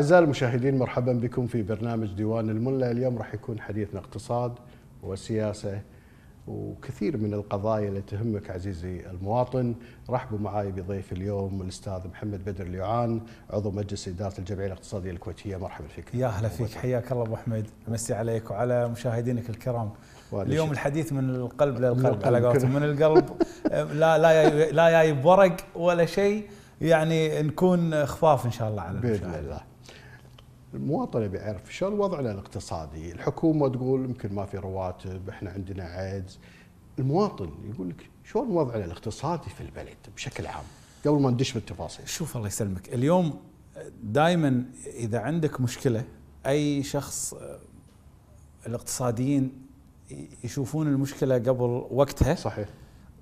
أعزائي المشاهدين مرحبا بكم في برنامج ديوان الملة اليوم راح يكون حديثنا اقتصاد وسياسة وكثير من القضايا اللي تهمك عزيزي المواطن رحبوا معي بضيف اليوم الأستاذ محمد بدر اليعان عضو مجلس إدارة الجمعية الاقتصادية الكويتية مرحبا فيك يا أهلا فيك حياك الله أبو أحمد أمسي عليك وعلى مشاهدينك الكرام اليوم الحديث من القلب للقلب على قولتهم من القلب لا لا لا جايب ورق ولا شيء يعني نكون خفاف ان شاء الله على باذن الله المواطن بيعرف شلون وضعنا الاقتصادي الحكومه تقول يمكن ما في رواتب احنا عندنا عجز المواطن يقول لك شلون وضعنا الاقتصادي في البلد بشكل عام قبل ما ندش بالتفاصيل شوف الله يسلمك اليوم دائما اذا عندك مشكله اي شخص الاقتصاديين يشوفون المشكله قبل وقتها صحيح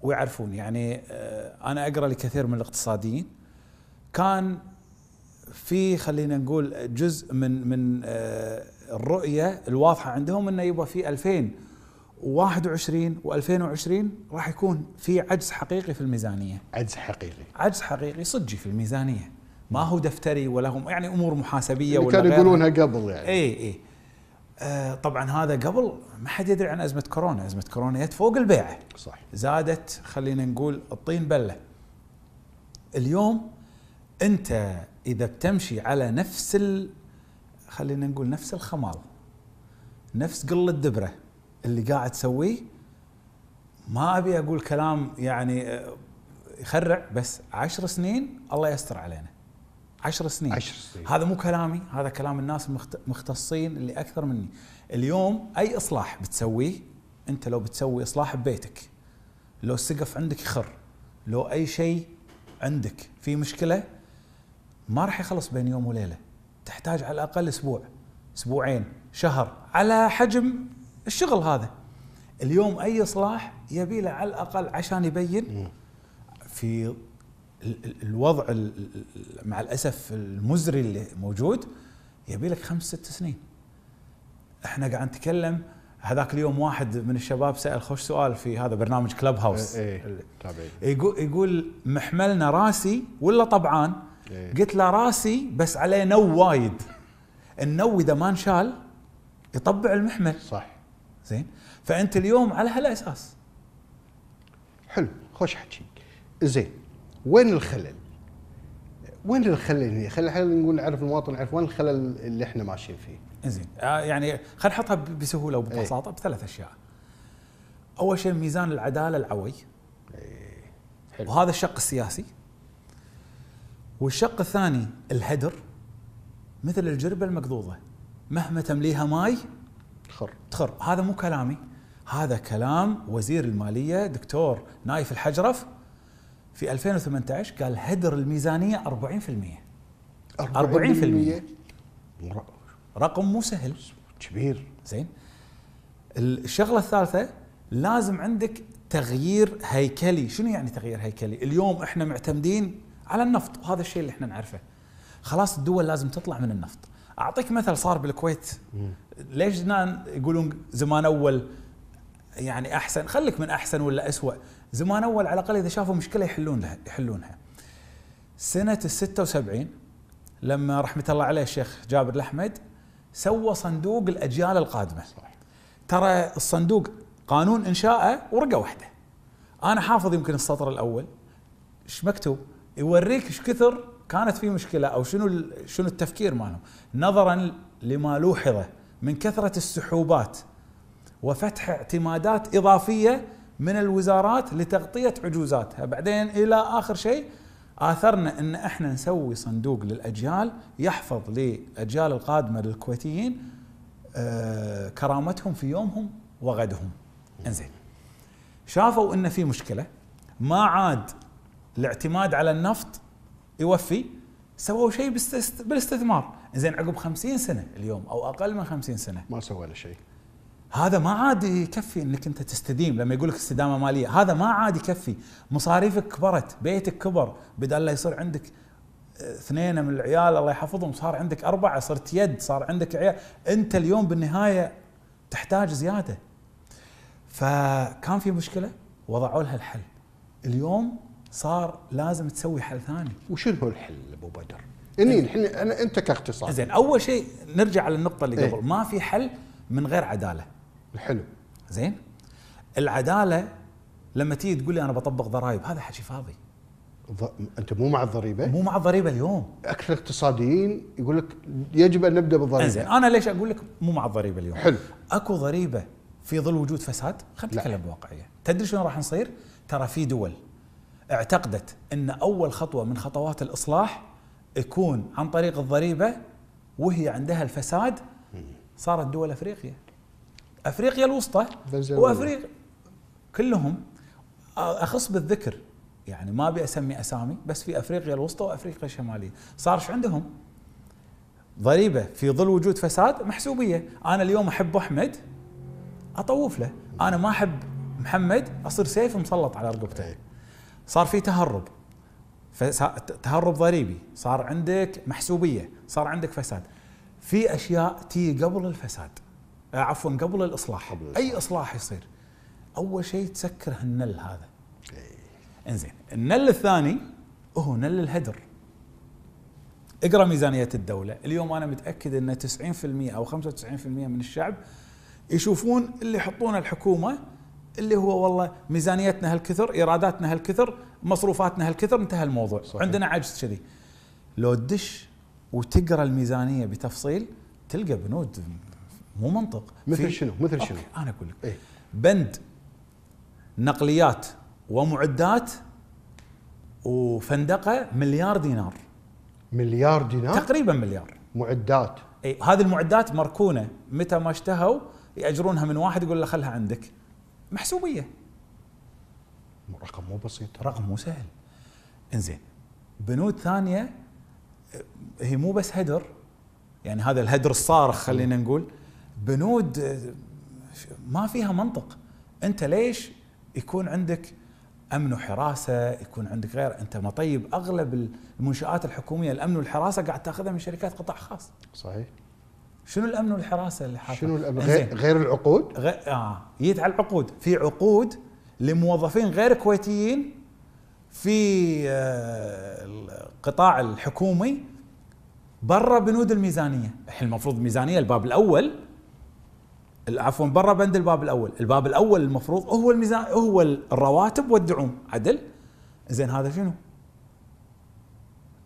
ويعرفون يعني آه، انا اقرا لكثير من الاقتصاديين كان في خلينا نقول جزء من من آه، الرؤيه الواضحه عندهم انه يبقى في 2021 و2020 راح يكون في عجز حقيقي في الميزانيه عجز حقيقي عجز حقيقي صدقي في الميزانيه ما هو دفتري ولا هم يعني امور محاسبيه ولا كانوا يقولونها قبل يعني اي اي آه طبعا هذا قبل ما حد يدري عن ازمه كورونا، ازمه كورونا جت فوق البيعه صح زادت خلينا نقول الطين بله اليوم انت اذا بتمشي على نفس ال... خلينا نقول نفس الخمال نفس قله دبره اللي قاعد تسويه ما ابي اقول كلام يعني آه، يخرع بس عشر سنين الله يستر علينا عشر سنين. عشر سنين هذا مو كلامي هذا كلام الناس المختصين اللي اكثر مني اليوم اي اصلاح بتسويه انت لو بتسوي اصلاح ببيتك لو السقف عندك يخر لو اي شيء عندك في مشكله ما راح يخلص بين يوم وليله تحتاج على الاقل اسبوع اسبوعين شهر على حجم الشغل هذا اليوم اي اصلاح يبي له على الاقل عشان يبين في الوضع مع الاسف المزري اللي موجود يبي لك خمس ست سنين احنا قاعد نتكلم هذاك اليوم واحد من الشباب سال خوش سؤال في هذا برنامج كلب هاوس ايه, ايه. يقول يقول محملنا راسي ولا طبعان إيه. قلت له راسي بس عليه نو وايد النو اذا ما انشال يطبع المحمل صح زين فانت اليوم على هالاساس حلو خوش حكي زين وين الخلل؟ وين الخلل هنا؟ خلينا نقول نعرف المواطن نعرف وين الخلل اللي احنا ماشيين فيه. زين آه، يعني خلينا نحطها بسهوله وببساطه ايه؟ بثلاث اشياء. اول شيء ميزان العداله العوي. ايه. حلو. وهذا الشق السياسي. والشق الثاني الهدر مثل الجربه المقضوضه مهما تمليها ماي تخر تخر هذا مو كلامي هذا كلام وزير الماليه دكتور نايف الحجرف في 2018 قال هدر الميزانيه 40% 40%, 40% رقم مو سهل كبير زين الشغله الثالثه لازم عندك تغيير هيكلي شنو يعني تغيير هيكلي اليوم احنا معتمدين على النفط وهذا الشيء اللي احنا نعرفه خلاص الدول لازم تطلع من النفط اعطيك مثل صار بالكويت ليش يقولون زمان اول يعني احسن خليك من احسن ولا اسوء زمان اول على الاقل اذا شافوا مشكله يحلون لها يحلونها سنه ال 76 لما رحمه الله عليه الشيخ جابر الاحمد سوى صندوق الاجيال القادمه صح. ترى الصندوق قانون انشائه ورقه واحده انا حافظ يمكن السطر الاول ايش مكتوب يوريك ايش كثر كانت في مشكله او شنو شنو التفكير مالهم نظرا لما لوحظ من كثره السحوبات وفتح اعتمادات اضافيه من الوزارات لتغطيه عجوزاتها بعدين الى اخر شيء اثرنا ان احنا نسوي صندوق للاجيال يحفظ للاجيال القادمه للكويتيين آه، كرامتهم في يومهم وغدهم انزين شافوا ان في مشكله ما عاد الاعتماد على النفط يوفي سووا شيء بالاستثمار زين عقب 50 سنه اليوم او اقل من 50 سنه ما سووا له شيء هذا ما عاد يكفي انك انت تستديم لما يقول لك استدامه ماليه هذا ما عاد يكفي مصاريفك كبرت بيتك كبر بدل لا يصير عندك آه، اثنين من العيال الله يحفظهم صار عندك اربعه صرت يد صار عندك عيال انت اليوم بالنهايه تحتاج زياده فكان في مشكله وضعوا لها الحل اليوم صار لازم تسوي حل ثاني وشنو هو الحل ابو بدر؟ اني احنا إيه. انا انت كاختصار زين اول شيء نرجع على النقطه اللي إيه. قبل ايه؟ ما في حل من غير عداله حلو زين العداله لما تيجي تقول لي انا بطبق ضرائب هذا حكي فاضي ض... انت مو مع الضريبه؟ مو مع الضريبه اليوم اكثر اقتصاديين يقول لك يجب ان نبدا بالضريبه انزين انا ليش اقول لك مو مع الضريبه اليوم؟ حلو اكو ضريبه في ظل وجود فساد خلينا نتكلم بواقعيه تدري شنو راح نصير؟ ترى في دول اعتقدت ان اول خطوه من خطوات الاصلاح يكون عن طريق الضريبه وهي عندها الفساد صارت دول افريقيا افريقيا الوسطى وافريقيا كلهم اخص بالذكر يعني ما ابي اسمي اسامي بس في افريقيا الوسطى وافريقيا الشماليه صار ايش عندهم ضريبه في ظل وجود فساد محسوبيه انا اليوم احب احمد اطوف له انا ما احب محمد اصير سيف مسلط على رقبته إيه. صار في تهرب تهرب ضريبي صار عندك محسوبيه صار عندك فساد في اشياء تي قبل الفساد آه، عفوا قبل الاصلاح قبل اي اصلاح يصير اول شيء تسكر النل هذا انزين النل الثاني هو نل الهدر اقرا ميزانيه الدوله اليوم انا متاكد ان 90% او 95% من الشعب يشوفون اللي يحطونه الحكومه اللي هو والله ميزانيتنا هالكثر ايراداتنا هالكثر مصروفاتنا هالكثر انتهى الموضوع صحيح. عندنا عجز كذي لو تدش وتقرا الميزانيه بتفصيل تلقى بنود مو منطق مثل شنو مثل شنو انا اقول لك إيه؟ بند نقليات ومعدات وفندقه مليار دينار مليار دينار تقريبا مليار معدات اي هذه المعدات مركونه متى ما اشتهوا ياجرونها من واحد يقول له خلها عندك محسوبيه رقم مو بسيط رقم مو سهل انزين بنود ثانيه هي مو بس هدر يعني هذا الهدر الصارخ خلينا نقول بنود ما فيها منطق انت ليش يكون عندك امن وحراسه يكون عندك غير انت طيب اغلب المنشات الحكوميه الامن والحراسه قاعد تاخذها من شركات قطاع خاص صحيح شنو الامن والحراسه اللي حاطه؟ شنو الامن غير, غير العقود؟ غير اه جيت على العقود، في عقود لموظفين غير كويتيين في آه، القطاع الحكومي برا بنود الميزانيه، الحين المفروض الميزانيه الباب الاول عفوا برا بند الباب الاول، الباب الاول المفروض هو الميزان هو الرواتب والدعوم، عدل؟ زين هذا شنو؟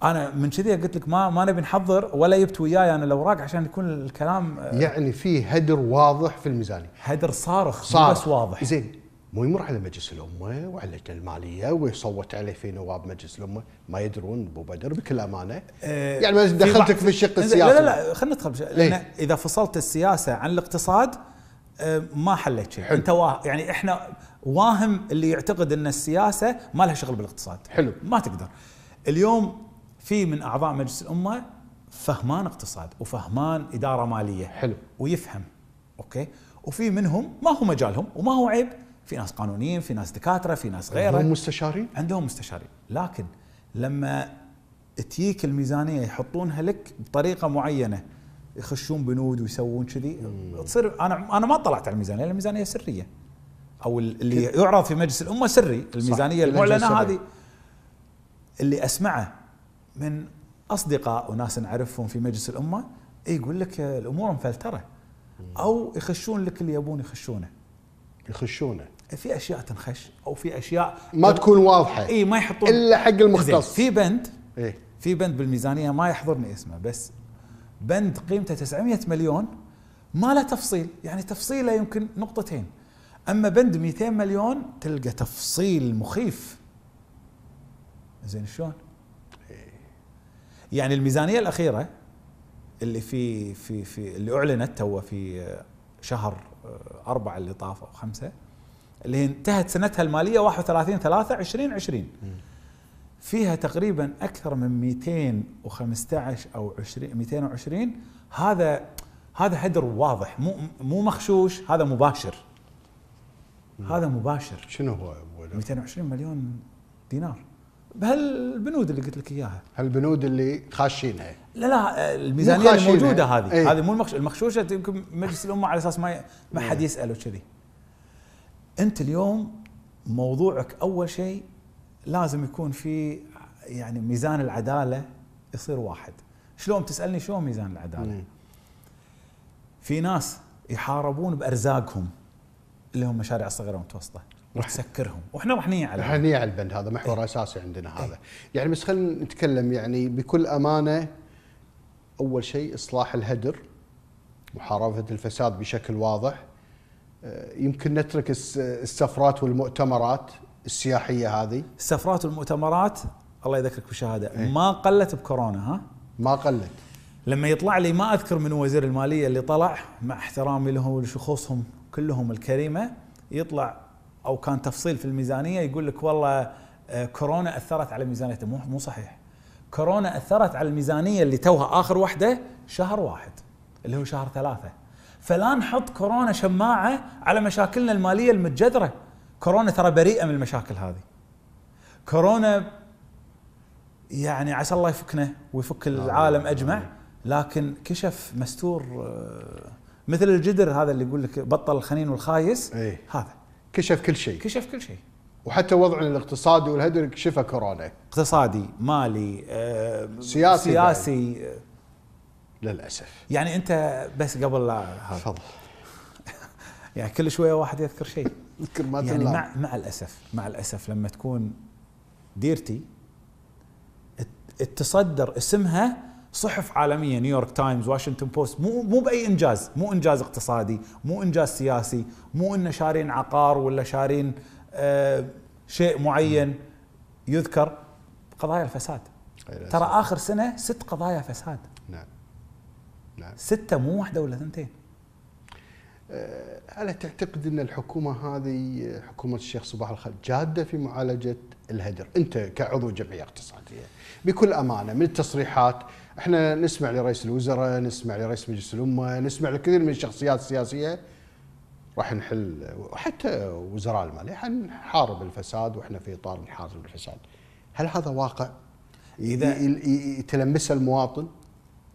انا من كذي قلت لك ما ما نبي نحضر ولا جبت وياي انا الاوراق عشان يكون الكلام آه، يعني في هدر واضح في الميزانيه هدر صارخ, صارخ. بس واضح زين مو يمر على مجلس الامه وعلى الماليه ويصوت عليه في نواب مجلس الامه ما يدرون ابو بدر بكل امانه أه يعني ما دخلتك في, في الشق السياسي لا لا لا خلينا ندخل لان إيه. اذا فصلت السياسه عن الاقتصاد آه، ما حلت شيء حلو. انت واه يعني احنا واهم اللي يعتقد ان السياسه ما لها شغل بالاقتصاد حلو ما تقدر اليوم في من اعضاء مجلس الامه فهمان اقتصاد وفهمان اداره ماليه حلو ويفهم اوكي وفي منهم ما هو مجالهم وما هو عيب في ناس قانونيين في ناس دكاتره في ناس غيره عندهم مستشارين عندهم مستشارين لكن لما تجيك الميزانيه يحطونها لك بطريقه معينه يخشون بنود ويسوون كذي تصير انا انا ما طلعت على الميزانيه الميزانيه سريه او اللي يعرض في مجلس الامه سري الميزانيه المعلنه هذه اللي اسمعه من اصدقاء وناس نعرفهم في مجلس الامه إيه، يقول لك الامور مفلتره او يخشون لك اللي يبون يخشونه يخشونه في اشياء تنخش او في اشياء ما تكون واضحه اي ما يحطون الا حق المختص في بند إيه؟ في بند بالميزانيه ما يحضرني اسمه بس بند قيمته 900 مليون ما له تفصيل يعني تفصيله يمكن نقطتين اما بند 200 مليون تلقى تفصيل مخيف زين شلون؟ يعني الميزانيه الاخيره اللي في في في اللي اعلنت توا في آه، شهر آه، أربعة اللي طاف أو خمسة اللي هي انتهت سنتها المالية 31 3 2020 فيها تقريبا أكثر من 215 أو 20 220 هذا هذا هدر واضح مو مو مخشوش هذا مباشر هذا مباشر شنو هو 220 مليون دينار بهالبنود اللي قلت لك اياها هالبنود اللي خاشينها لا لا الميزانيه الموجوده هذه ايه؟ هذه مو المخش... المخشوشه يمكن مجلس الامه على اساس ما ما حد إيه. يسال وكذي انت اليوم موضوعك اول شيء لازم يكون في يعني ميزان العداله يصير واحد شلون تسالني شلون ميزان العداله إيه. في ناس يحاربون بارزاقهم اللي هم مشاريع الصغيره والمتوسطه وتسكرهم واحنا راح على راح على البند هذا محور ايه؟ اساسي عندنا إيه. هذا ايه؟ يعني بس خلينا نتكلم يعني بكل امانه اول شيء اصلاح الهدر محاربه الفساد بشكل واضح آه، يمكن نترك السفرات والمؤتمرات السياحيه هذه السفرات والمؤتمرات الله يذكرك بالشهاده ايه؟ ما قلت بكورونا ها ما قلت لما يطلع لي ما اذكر من وزير الماليه اللي طلع مع احترامي لهم ولشخوصهم كلهم الكريمه يطلع او كان تفصيل في الميزانيه يقول لك والله آه، كورونا اثرت على ميزانيته مو مو صحيح كورونا اثرت على الميزانيه اللي توها اخر واحده شهر واحد اللي هو شهر ثلاثه فلا نحط كورونا شماعه على مشاكلنا الماليه المتجذره كورونا ترى بريئه من المشاكل هذه كورونا يعني عسى الله يفكنا ويفك العالم اجمع لكن كشف مستور آه، مثل الجدر هذا اللي يقول لك بطل الخنين والخايس إيه. هذا كشف كل شيء كشف كل شيء وحتى وضعنا الاقتصادي والهدر كشفه كورونا اقتصادي مالي آه سياسي سياسي للاسف يعني انت بس قبل لا تفضل يعني كل شويه واحد يذكر شيء يذكر ما يعني مع مع الاسف مع الاسف لما تكون ديرتي تصدر اسمها صحف عالميه نيويورك تايمز واشنطن بوست مو مو باي انجاز مو انجاز اقتصادي مو انجاز سياسي مو انه شارين عقار ولا شارين آه شيء معين يذكر قضايا الفساد ترى اخر سنه ست قضايا فساد نعم نعم سته مو واحده ولا ثنتين آه، ألا تعتقد أن الحكومة هذه حكومة الشيخ صباح الخير جادة في معالجة الهدر أنت كعضو جمعية اقتصادية بكل أمانة من التصريحات احنا نسمع لرئيس الوزراء نسمع لرئيس مجلس الامه نسمع لكثير من الشخصيات السياسيه راح نحل وحتى وزراء الماليه حنحارب الفساد واحنا في اطار نحارب الفساد هل هذا واقع اذا يتلمسه المواطن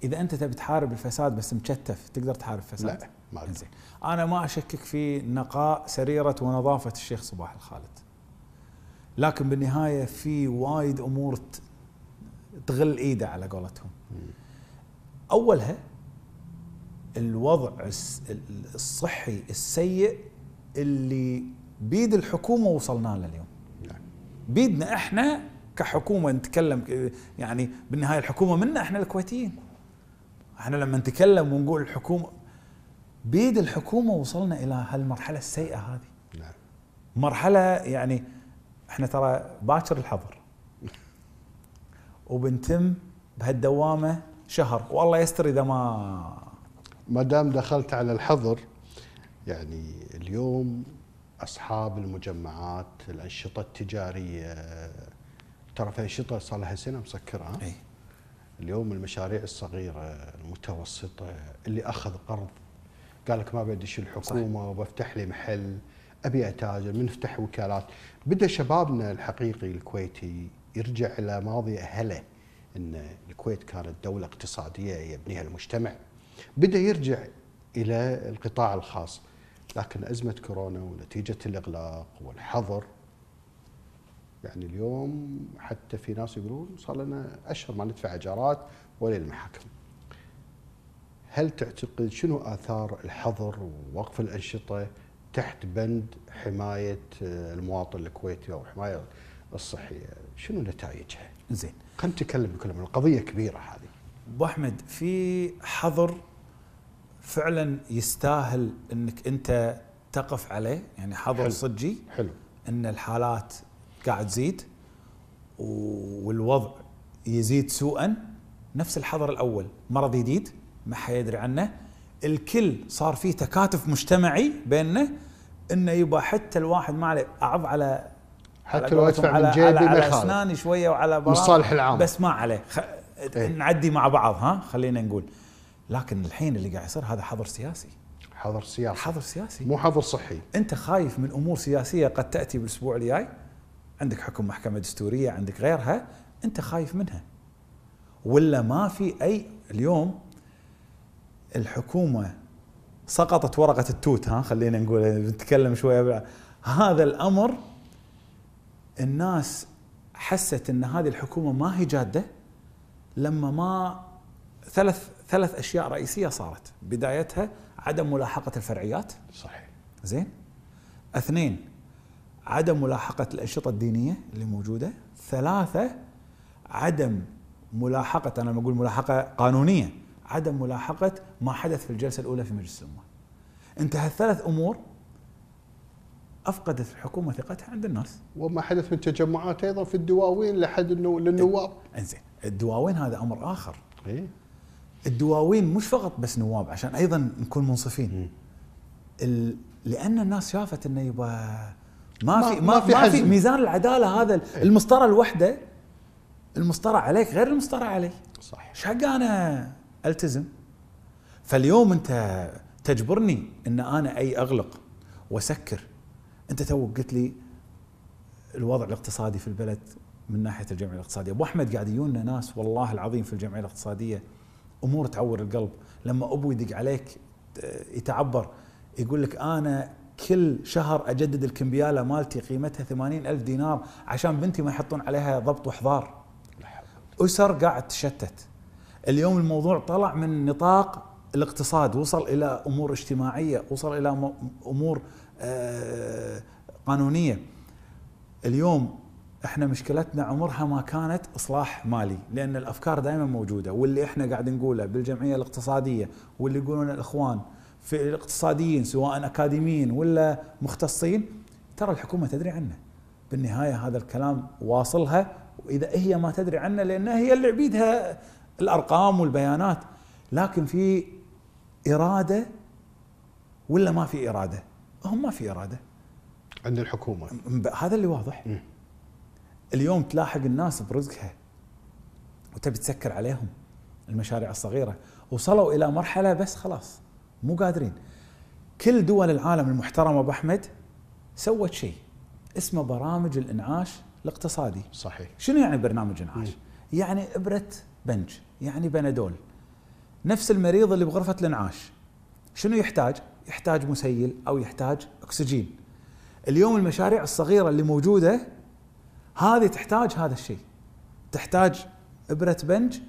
اذا انت تبي تحارب الفساد بس مكتف تقدر تحارب الفساد لا ما أقدر. انا ما اشكك في نقاء سريره ونظافه الشيخ صباح الخالد لكن بالنهايه في وايد امور تغل ايده على قولتهم اولها الوضع الصحي السيء اللي بيد الحكومه وصلنا له اليوم نعم. بيدنا احنا كحكومه نتكلم يعني بالنهايه الحكومه منا احنا الكويتيين احنا لما نتكلم ونقول الحكومه بيد الحكومه وصلنا الى هالمرحله السيئه هذه نعم مرحله يعني احنا ترى باكر الحظر وبنتم بهالدوامه شهر والله يستر اذا ما ما دام دخلت على الحظر يعني اليوم اصحاب المجمعات الانشطه التجاريه ترى في انشطه صار لها سنه مسكره أي. اليوم المشاريع الصغيره المتوسطه اللي اخذ قرض قال لك ما بدش الحكومه صحيح. وبفتح لي محل ابي اتاجر بنفتح وكالات بدا شبابنا الحقيقي الكويتي يرجع الى ماضي اهله ان الكويت كانت دوله اقتصاديه يبنيها المجتمع بدا يرجع الى القطاع الخاص لكن ازمه كورونا ونتيجه الاغلاق والحظر يعني اليوم حتى في ناس يقولون صار لنا اشهر ما ندفع اجارات ولا المحاكم. هل تعتقد شنو اثار الحظر ووقف الانشطه تحت بند حمايه المواطن الكويتي او حمايه الصحيه شنو نتائجها؟ زين خلينا نتكلم بكل القضيه كبيره هذه ابو احمد في حظر فعلا يستاهل انك انت تقف عليه يعني حظر حلو. صجي حلو ان الحالات قاعد تزيد والوضع يزيد سوءا نفس الحظر الاول مرض جديد ما حد يدري عنه الكل صار فيه تكاتف مجتمعي بيننا انه يبقى حتى الواحد ما عليه اعض على حتى لو ادفع من جيبي على, على اسناني شويه وعلى مصالح العام بس ما عليه خ... ايه؟ نعدي مع بعض ها خلينا نقول لكن الحين اللي قاعد يصير هذا حظر سياسي حظر سياسي حظر سياسي مو حظر صحي انت خايف من امور سياسيه قد تاتي بالاسبوع الجاي عندك حكم محكمه دستوريه عندك غيرها انت خايف منها ولا ما في اي اليوم الحكومه سقطت ورقه التوت ها خلينا نقول نتكلم شويه هذا الامر الناس حست ان هذه الحكومه ما هي جاده لما ما ثلاث ثلاث اشياء رئيسيه صارت بدايتها عدم ملاحقه الفرعيات صحيح زين اثنين عدم ملاحقه الانشطه الدينيه اللي موجوده ثلاثه عدم ملاحقه انا بقول ملاحقه قانونيه عدم ملاحقه ما حدث في الجلسه الاولى في مجلس الامه انت هالثلاث امور افقدت الحكومه ثقتها عند الناس. وما حدث من تجمعات ايضا في الدواوين لحد النو... للنواب. انزين، الدواوين هذا امر اخر. اي الدواوين مش فقط بس نواب عشان ايضا نكون منصفين. ال... لان الناس شافت انه يبقى ما, ما في ما, ما في, ما في ميزان العداله هذا إيه. المسطره الوحده المسطره عليك غير المسطره علي. صح. ايش حق انا التزم؟ فاليوم انت تجبرني ان انا اي اغلق واسكر انت توك قلت لي الوضع الاقتصادي في البلد من ناحيه الجمعيه الاقتصاديه، ابو احمد قاعد يجونا ناس والله العظيم في الجمعيه الاقتصاديه امور تعور القلب، لما ابوي يدق عليك آه، يتعبر يقول لك انا كل شهر اجدد الكمبياله مالتي قيمتها ثمانين الف دينار عشان بنتي ما يحطون عليها ضبط وحضار. اسر قاعد تشتت. اليوم الموضوع طلع من نطاق الاقتصاد وصل الى امور اجتماعيه، وصل الى امور آه، قانونيه اليوم احنا مشكلتنا عمرها ما كانت اصلاح مالي لان الافكار دائما موجوده واللي احنا قاعد نقوله بالجمعيه الاقتصاديه واللي يقولون الاخوان في الاقتصاديين سواء اكاديميين ولا مختصين ترى الحكومه تدري عنه بالنهايه هذا الكلام واصلها واذا هي ما تدري عنه لان هي اللي عبيدها الارقام والبيانات لكن في اراده ولا ما في اراده هم ما في اراده عند الحكومه هذا اللي واضح م. اليوم تلاحق الناس برزقها وتبي تسكر عليهم المشاريع الصغيره وصلوا الى مرحله بس خلاص مو قادرين كل دول العالم المحترمه ابو احمد سوت شيء اسمه برامج الانعاش الاقتصادي صحيح شنو يعني برنامج انعاش؟ م. يعني ابره بنج يعني بنادول نفس المريض اللي بغرفه الانعاش شنو يحتاج؟ يحتاج مسيل او يحتاج اكسجين اليوم المشاريع الصغيره اللي موجوده هذه تحتاج هذا الشيء تحتاج ابره بنج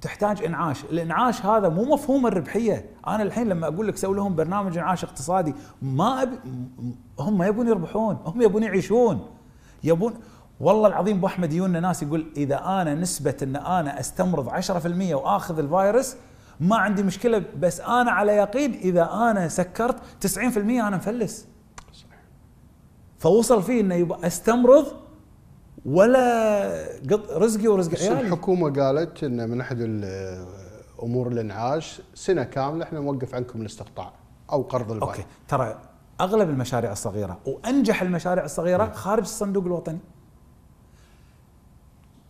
تحتاج انعاش، الانعاش هذا مو مفهوم الربحيه، انا الحين لما اقول لك سوي لهم برنامج انعاش اقتصادي ما أبي هم ما يبون يربحون، هم يبون يعيشون. يبون والله العظيم ابو احمد يجونا ناس يقول اذا انا نسبه ان انا استمرض 10% واخذ الفيروس ما عندي مشكله بس انا على يقين اذا انا سكرت 90% انا مفلس صحيح. فوصل فيه انه يبقى استمرض ولا قط رزقي ورزق عيالي يعني. الحكومه قالت انه من احد امور الانعاش سنه كامله احنا نوقف عنكم الاستقطاع او قرض البنك اوكي ترى اغلب المشاريع الصغيره وانجح المشاريع الصغيره نعم. خارج الصندوق الوطني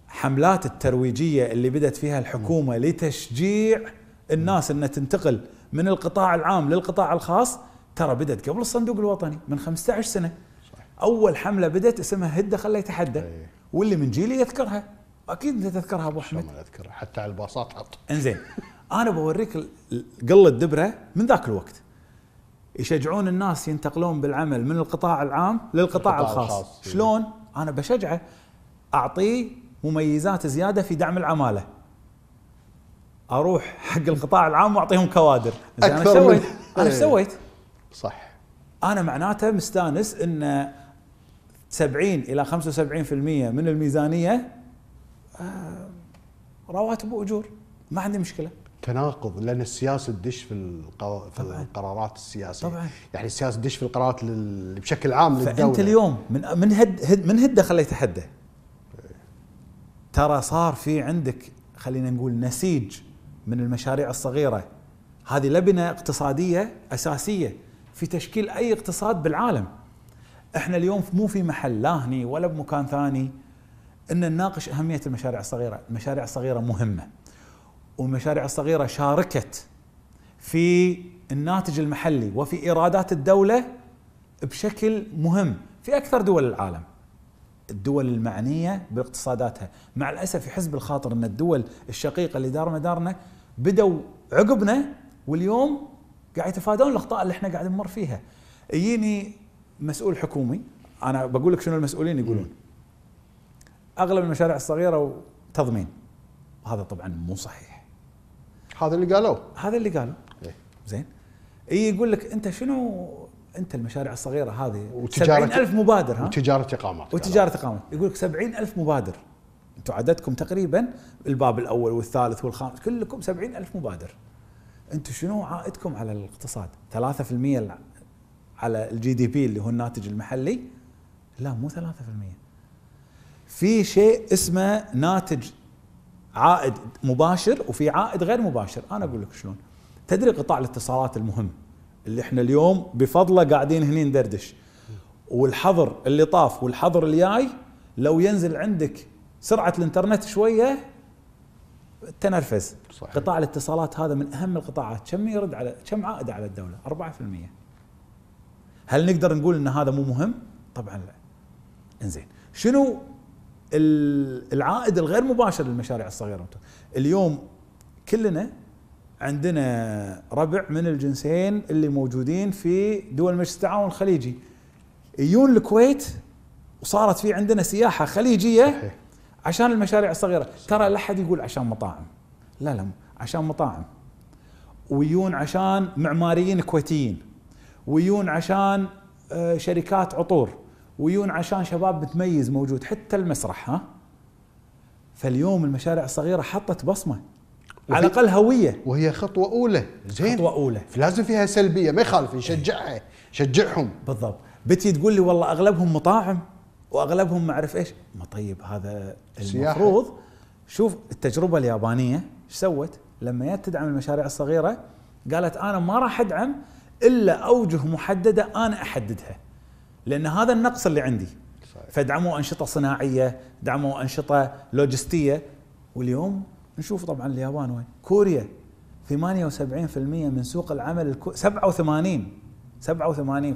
حملات الترويجيه اللي بدات فيها الحكومه نعم. لتشجيع الناس انها تنتقل من القطاع العام للقطاع الخاص ترى بدت قبل الصندوق الوطني من 15 سنه صح. اول حمله بدت اسمها هده خليه يتحدى أيه. واللي من جيلي يذكرها اكيد انت تذكرها ابو احمد ما اذكرها حتى على الباصات حط انزين انا بوريك قل الدبره من ذاك الوقت يشجعون الناس ينتقلون بالعمل من القطاع العام للقطاع الخاص, الخاص إيه. شلون انا بشجعه اعطيه مميزات زياده في دعم العماله اروح حق القطاع العام واعطيهم كوادر أكثر انا سويت انا ايش إيه، سويت؟ صح انا معناته مستانس ان 70 الى 75% من الميزانيه آه، رواتب واجور ما عندي مشكله تناقض لان السياسه تدش في, القو... في طبعًا. القرارات السياسيه طبعا يعني السياسه تدش في القرارات لل... بشكل عام للدوله فانت اليوم من من هد, هد من هده خليته حده إيه. ترى صار في عندك خلينا نقول نسيج من المشاريع الصغيرة هذه لبنة اقتصادية أساسية في تشكيل أي اقتصاد بالعالم احنا اليوم مو في محل لا هني ولا بمكان ثاني ان نناقش اهميه المشاريع الصغيره، المشاريع الصغيره مهمه. والمشاريع الصغيره شاركت في الناتج المحلي وفي ايرادات الدوله بشكل مهم في اكثر دول العالم. الدول المعنيه باقتصاداتها، مع الاسف يحزب الخاطر ان الدول الشقيقه اللي دار مدارنا بدوا عقبنا واليوم قاعد يتفادون الاخطاء اللي احنا قاعد نمر فيها يجيني مسؤول حكومي انا بقول لك شنو المسؤولين يقولون اغلب المشاريع الصغيره تضمين. هذا طبعا مو صحيح هذا اللي قالوه هذا اللي قالوه إيه؟ زين اي يقول لك انت شنو انت المشاريع الصغيره هذه وتجارة ألف مبادر ها وتجاره اقامات وتجاره اقامات يقول لك 70000 مبادر انتم عددكم تقريبا الباب الاول والثالث والخامس كلكم سبعين الف مبادر انتم شنو عائدكم على الاقتصاد 3% على الجي دي بي اللي هو الناتج المحلي لا مو 3% في شيء اسمه ناتج عائد مباشر وفي عائد غير مباشر انا اقول لك شلون تدري قطاع الاتصالات المهم اللي احنا اليوم بفضله قاعدين هنا ندردش والحظر اللي طاف والحظر اللي جاي لو ينزل عندك سرعه الانترنت شويه تنرفز صحيح. قطاع الاتصالات هذا من اهم القطاعات كم يرد على كم عائد على الدوله 4% هل نقدر نقول ان هذا مو مهم طبعا لا انزين شنو العائد الغير مباشر للمشاريع الصغيره اليوم كلنا عندنا ربع من الجنسين اللي موجودين في دول مجلس التعاون الخليجي يجون الكويت وصارت في عندنا سياحه خليجيه صحيح. عشان المشاريع الصغيره ترى لا حد يقول عشان مطاعم لا لا عشان مطاعم ويون عشان معماريين كويتيين ويون عشان آه، شركات عطور ويون عشان شباب متميز موجود حتى المسرح ها فاليوم المشاريع الصغيره حطت بصمه على الاقل هويه وهي خطوه اولى زين خطوه اولى لازم فيها سلبيه ما يخالف نشجعها إيه. شجعهم بالضبط بتي تقول لي والله اغلبهم مطاعم واغلبهم ما اعرف ايش ما طيب هذا المفروض شوف التجربه اليابانيه ايش سوت لما جت تدعم المشاريع الصغيره قالت انا ما راح ادعم الا اوجه محدده انا احددها لان هذا النقص اللي عندي فدعموا انشطه صناعيه دعموا انشطه لوجستيه واليوم نشوف طبعا اليابان وين كوريا 78% من سوق العمل الكو... 87 87%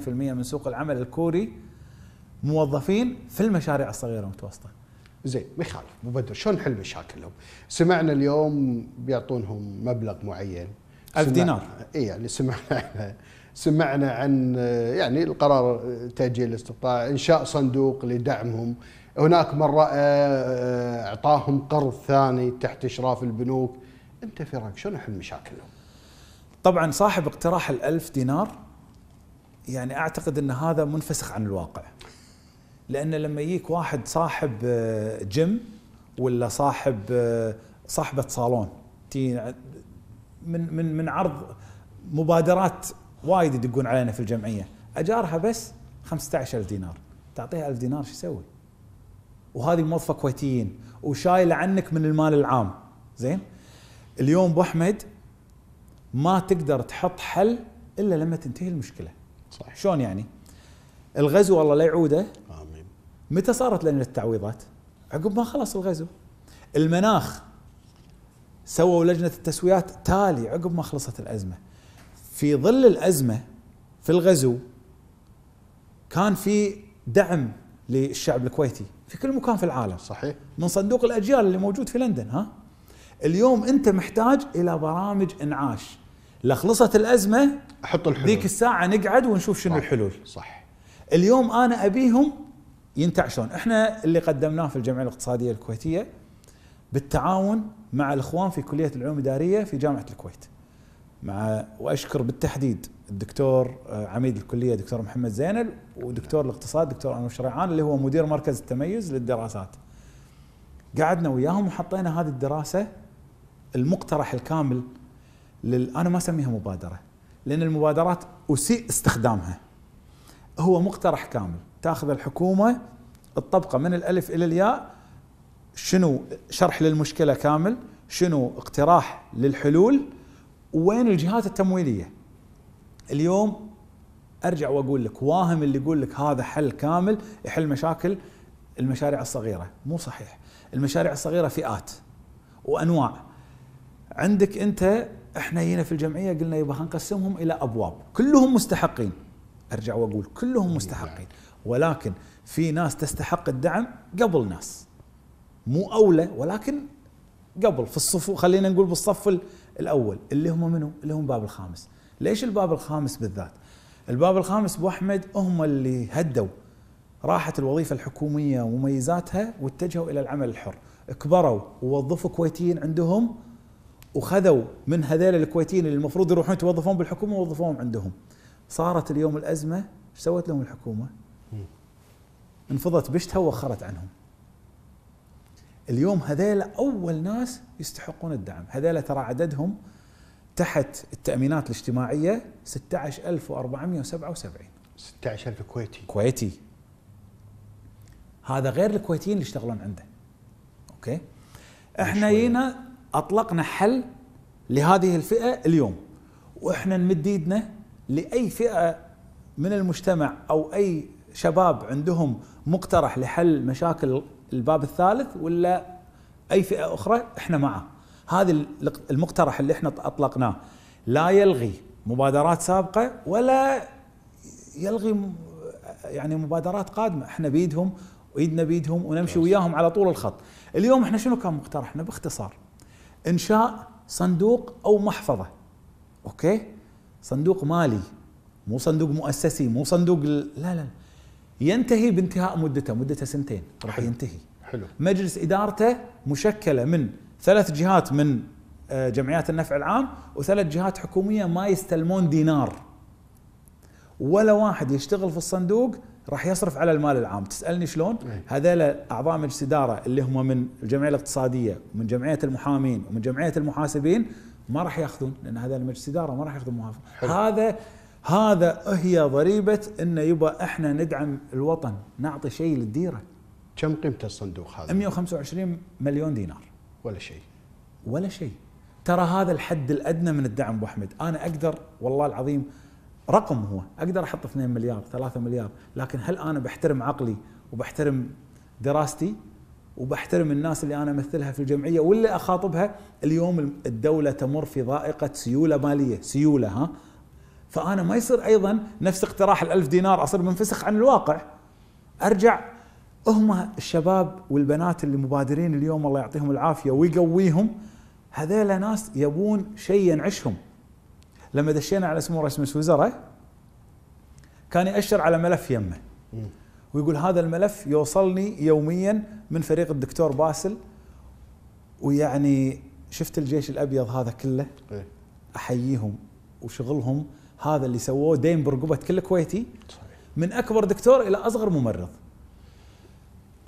من سوق العمل الكوري موظفين في المشاريع الصغيره والمتوسطه. زين ما يخالف ابو بدر شلون نحل مشاكلهم؟ سمعنا اليوم بيعطونهم مبلغ معين 1000 دينار اي يعني سمعنا سمعنا عن يعني القرار تاجيل الاستقطاع انشاء صندوق لدعمهم هناك من راى آه، آه، اعطاهم قرض ثاني تحت اشراف البنوك انت في رايك شلون نحل مشاكلهم؟ طبعا صاحب اقتراح ال1000 دينار يعني اعتقد ان هذا منفسخ عن الواقع لان لما يجيك واحد صاحب آه، جيم ولا صاحب آه، صاحبه صالون تي من من من عرض مبادرات وايد يدقون علينا في الجمعيه اجارها بس 15000 دينار تعطيها 1000 دينار شو يسوي؟ وهذه موظفه كويتيين وشايله عنك من المال العام زين اليوم ابو احمد ما تقدر تحط حل الا لما تنتهي المشكله صح شلون يعني؟ الغزو الله لا يعوده امين متى صارت لنا التعويضات؟ عقب ما خلص الغزو المناخ سووا لجنة التسويات تالي عقب ما خلصت الأزمة في ظل الأزمة في الغزو كان في دعم للشعب الكويتي في كل مكان في العالم صحيح من صندوق الأجيال اللي موجود في لندن ها اليوم أنت محتاج إلى برامج إنعاش لخلصت الأزمة أحط الحلول ذيك الساعة نقعد ونشوف شنو صح. الحلول صح اليوم أنا أبيهم ينتعشون احنا اللي قدمناه في الجمعيه الاقتصاديه الكويتيه بالتعاون مع الاخوان في كليه العلوم الاداريه في جامعه الكويت. مع واشكر بالتحديد الدكتور آه، عميد الكليه دكتور محمد زينل ودكتور الاقتصاد دكتور انور شريعان اللي هو مدير مركز التميز للدراسات. قعدنا وياهم وحطينا هذه الدراسه المقترح الكامل لل... انا ما اسميها مبادره لان المبادرات اسيء استخدامها. هو مقترح كامل تاخذ الحكومه الطبقه من الالف الى الياء شنو شرح للمشكله كامل شنو اقتراح للحلول وين الجهات التمويليه اليوم ارجع واقول لك واهم اللي يقول لك هذا حل كامل يحل مشاكل المشاريع الصغيره مو صحيح المشاريع الصغيره فئات وانواع عندك انت احنا جينا في الجمعيه قلنا يبغى نقسمهم الى ابواب كلهم مستحقين ارجع واقول كلهم مستحقين ولكن في ناس تستحق الدعم قبل ناس مو اولى ولكن قبل في الصف خلينا نقول بالصف الاول اللي هم منو؟ اللي هم الباب الخامس، ليش الباب الخامس بالذات؟ الباب الخامس ابو احمد هم اللي هدوا راحت الوظيفه الحكوميه ومميزاتها واتجهوا الى العمل الحر، كبروا ووظفوا كويتيين عندهم وخذوا من هذيل الكويتيين اللي المفروض يروحون يتوظفون بالحكومه ووظفوهم عندهم. صارت اليوم الازمه ايش سوت لهم الحكومه؟ انفضت بشتها ووخرت عنهم اليوم هذيل أول ناس يستحقون الدعم هذيل ترى عددهم تحت التأمينات الاجتماعية 16477 16000 كويتي كويتي هذا غير الكويتيين اللي يشتغلون عنده اوكي احنا جينا اطلقنا حل لهذه الفئه اليوم واحنا نمد ايدنا لاي فئه من المجتمع او اي شباب عندهم مقترح لحل مشاكل الباب الثالث ولا اي فئه اخرى احنا معه هذا المقترح اللي احنا اطلقناه لا يلغي مبادرات سابقه ولا يلغي يعني مبادرات قادمه احنا بيدهم وايدنا بيدهم ونمشي وياهم على طول الخط اليوم احنا شنو كان مقترحنا باختصار انشاء صندوق او محفظه اوكي صندوق مالي مو صندوق مؤسسي مو صندوق لا لا ينتهي بانتهاء مدته مدته سنتين راح ينتهي حلو مجلس ادارته مشكله من ثلاث جهات من آه، جمعيات النفع العام وثلاث جهات حكوميه ما يستلمون دينار ولا واحد يشتغل في الصندوق راح يصرف على المال العام تسالني شلون إيه. هذول اعضاء مجلس اداره اللي هم من الجمعيه الاقتصاديه ومن جمعيه المحامين ومن جمعيه المحاسبين ما راح ياخذون لان هذا مجلس اداره ما راح ياخذون موافقه هذا هذا هي ضريبه انه يبا احنا ندعم الوطن نعطي شيء للديره كم قيمة الصندوق هذا 125 مليون دينار ولا شيء ولا شيء ترى هذا الحد الادنى من الدعم ابو احمد انا اقدر والله العظيم رقم هو اقدر احط 2 مليار 3 مليار لكن هل انا بحترم عقلي وبحترم دراستي وبحترم الناس اللي انا امثلها في الجمعيه واللي اخاطبها اليوم الدوله تمر في ضائقه سيوله ماليه سيوله ها فانا ما يصير ايضا نفس اقتراح الألف دينار اصير منفسخ عن الواقع ارجع هم الشباب والبنات اللي مبادرين اليوم الله يعطيهم العافيه ويقويهم هذيلا ناس يبون شيء ينعشهم لما دشينا على سمو رئيس مجلس كان يأشر على ملف يمه ويقول هذا الملف يوصلني يوميا من فريق الدكتور باسل ويعني شفت الجيش الابيض هذا كله إيه. احييهم وشغلهم هذا اللي سووه دين برقبه كل كويتي من اكبر دكتور الى اصغر ممرض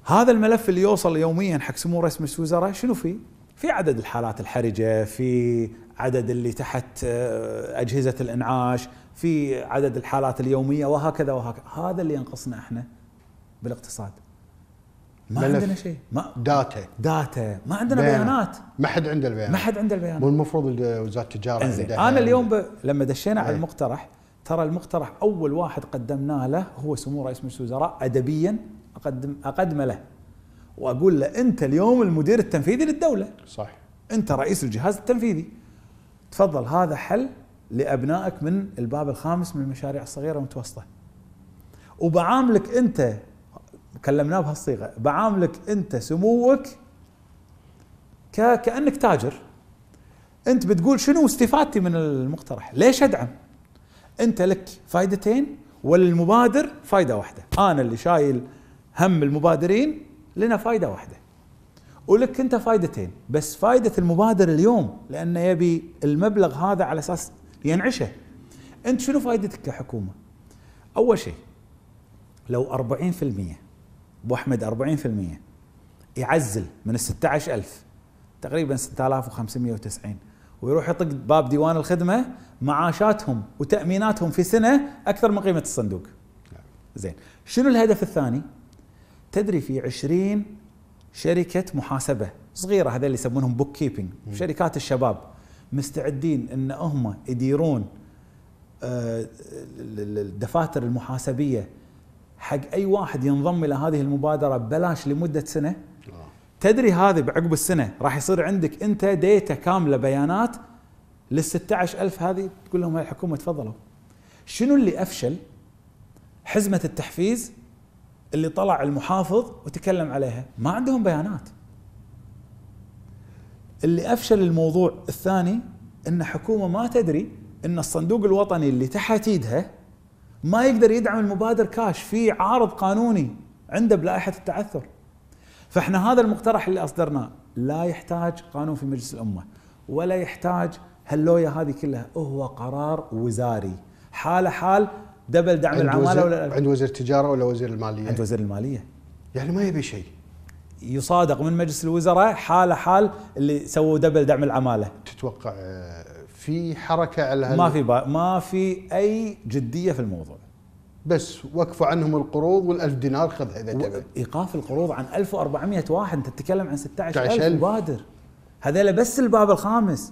هذا الملف اللي يوصل يوميا حق سمو رئيس مجلس الوزراء شنو فيه؟ في عدد الحالات الحرجه، في عدد اللي تحت آه، اجهزه الانعاش، في عدد الحالات اليوميه وهكذا وهكذا، هذا اللي ينقصنا احنا بالاقتصاد. ما عندنا شيء ما داتا داتا ما عندنا بيانات, بيانات. ما حد عنده البيانات ما حد عنده البيانات مو المفروض وزاره التجاره انزين انا يعني. اليوم ب... لما دشينا على إيه. المقترح ترى المقترح اول واحد قدمناه له هو سمو رئيس مجلس الوزراء ادبيا اقدم اقدمه له واقول له انت اليوم المدير التنفيذي للدوله صح انت رئيس الجهاز التنفيذي تفضل هذا حل لابنائك من الباب الخامس من المشاريع الصغيره والمتوسطه وبعاملك انت كلمناه بهالصيغه بعاملك انت سموك ك... كانك تاجر انت بتقول شنو استفادتي من المقترح ليش ادعم انت لك فائدتين وللمبادر فائده واحده انا اللي شايل هم المبادرين لنا فائده واحده ولك انت فائدتين بس فائده المبادر اليوم لانه يبي المبلغ هذا على اساس ينعشه انت شنو فائدتك كحكومه اول شيء لو 40% ابو احمد 40% يعزل من ال 16000 تقريبا 6590 ويروح يطق باب ديوان الخدمه معاشاتهم وتاميناتهم في سنه اكثر من قيمه الصندوق. زين، شنو الهدف الثاني؟ تدري في 20 شركه محاسبه صغيره هذول اللي يسمونهم بوك كيبنج شركات الشباب مستعدين ان هم يديرون آه، الدفاتر المحاسبيه حق اي واحد ينضم الى هذه المبادره ببلاش لمده سنه آه. تدري هذه بعقب السنه راح يصير عندك انت ديتا كامله بيانات لل 16000 هذه تقول لهم هاي الحكومه تفضلوا شنو اللي افشل حزمه التحفيز اللي طلع المحافظ وتكلم عليها ما عندهم بيانات اللي افشل الموضوع الثاني ان حكومه ما تدري ان الصندوق الوطني اللي تحت ايدها ما يقدر يدعم المبادر كاش في عارض قانوني عنده بلائحه التعثر فاحنا هذا المقترح اللي اصدرناه لا يحتاج قانون في مجلس الامه ولا يحتاج هاللويا هذه كلها هو قرار وزاري حاله حال دبل دعم العماله ولا عند وزير التجاره ولا وزير الماليه عند وزير الماليه يعني ما يبي شيء يصادق من مجلس الوزراء حاله حال اللي سووا دبل دعم العماله تتوقع آه، في حركه على هال... ما في با... ما في اي جديه في الموضوع بس وقفوا عنهم القروض وال1000 دينار خذها اذا تبي ايقاف القروض عن 1400 واحد انت تتكلم عن 16000 مبادر هذول بس الباب الخامس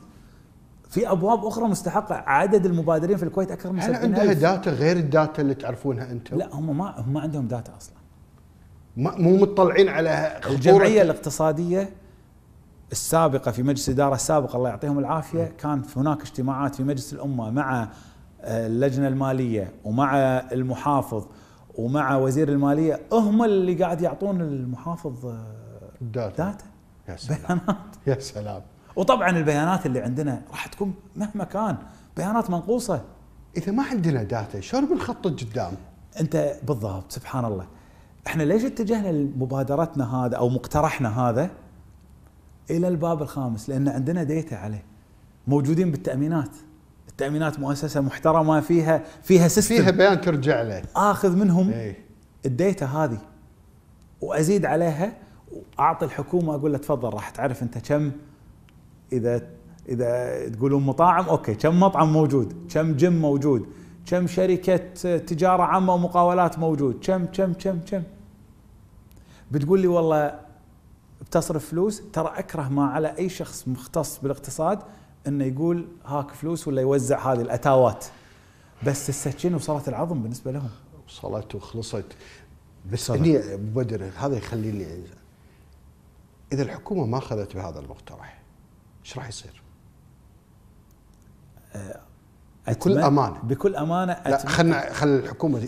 في ابواب اخرى مستحقه عدد المبادرين في الكويت اكثر من هل عندها داتا غير الداتا اللي تعرفونها انتم لا هم ما هم ما عندهم داتا اصلا مو مطلعين على الجمعيه الاقتصاديه السابقه في مجلس الاداره السابق الله يعطيهم العافيه كان هناك اجتماعات في مجلس الامه مع آه، اللجنه الماليه ومع المحافظ ومع وزير الماليه هم اللي قاعد يعطون المحافظ آه، داتا, داتا. يا سلام بيانات يا سلام وطبعا البيانات اللي عندنا راح تكون مهما كان بيانات منقوصه اذا ما عندنا داتا شلون بنخطط قدام؟ انت بالضبط سبحان الله احنا ليش اتجهنا لمبادرتنا هذا او مقترحنا هذا؟ الى الباب الخامس لان عندنا ديتا عليه موجودين بالتامينات التامينات مؤسسه محترمه فيها فيها سيستم فيها بيان ترجع له اخذ منهم ايه. الديتا هذه وازيد عليها واعطي الحكومه اقول له تفضل راح تعرف انت كم اذا اذا تقولون مطاعم اوكي كم مطعم موجود كم جيم موجود كم شركه تجاره عامه ومقاولات موجود كم كم كم كم بتقول لي والله تصرف فلوس ترى اكره ما على اي شخص مختص بالاقتصاد انه يقول هاك فلوس ولا يوزع هذه الاتاوات بس السكين وصلت العظم بالنسبه لهم وصلت وخلصت بس اني ابو بدر هذا يخليني اذا الحكومه ما اخذت بهذا المقترح ايش راح يصير؟ أه، بكل امانه بكل امانه لا خلنا خل الحكومه